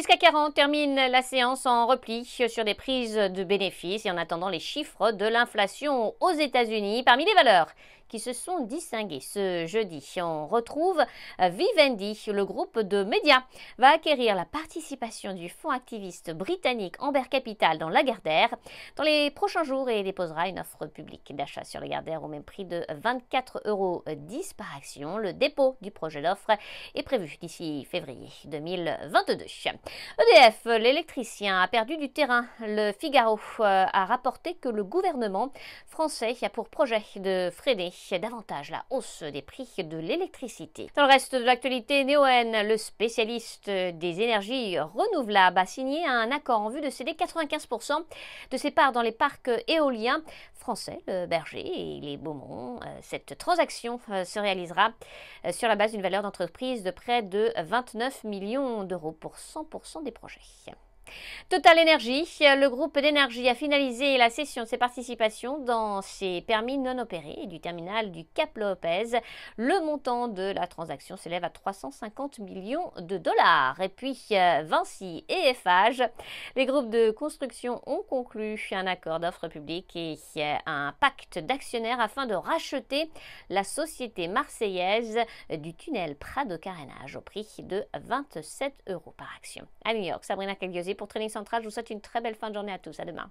Jusqu'à 40 termine la séance en repli sur des prises de bénéfices et en attendant les chiffres de l'inflation aux États-Unis. Parmi les valeurs qui se sont distingués. Ce jeudi, on retrouve euh, Vivendi, le groupe de médias, va acquérir la participation du fonds activiste britannique Amber Capital dans Lagardère dans les prochains jours et déposera une offre publique d'achat sur Lagardère au même prix de 24 euros par action. Le dépôt du projet d'offre est prévu d'ici février 2022. EDF, l'électricien, a perdu du terrain. Le Figaro euh, a rapporté que le gouvernement français a pour projet de freiner davantage la hausse des prix de l'électricité. Dans le reste de l'actualité, Néoen, le spécialiste des énergies renouvelables, a signé un accord en vue de céder 95% de ses parts dans les parcs éoliens français, le Berger et les Beaumont. Euh, cette transaction euh, se réalisera euh, sur la base d'une valeur d'entreprise de près de 29 millions d'euros pour 100% des projets. Total Energy, le groupe d'énergie a finalisé la cession de ses participations dans ses permis non opérés du terminal du Cap Lopez. Le montant de la transaction s'élève à 350 millions de dollars. Et puis euh, Vinci et Eiffage, les groupes de construction ont conclu un accord d'offre publique et euh, un pacte d'actionnaires afin de racheter la société marseillaise du tunnel Prado Carénage au prix de 27 euros par action. À New York, Sabrina Cagliosi pour Training Central. Je vous souhaite une très belle fin de journée à tous. À demain.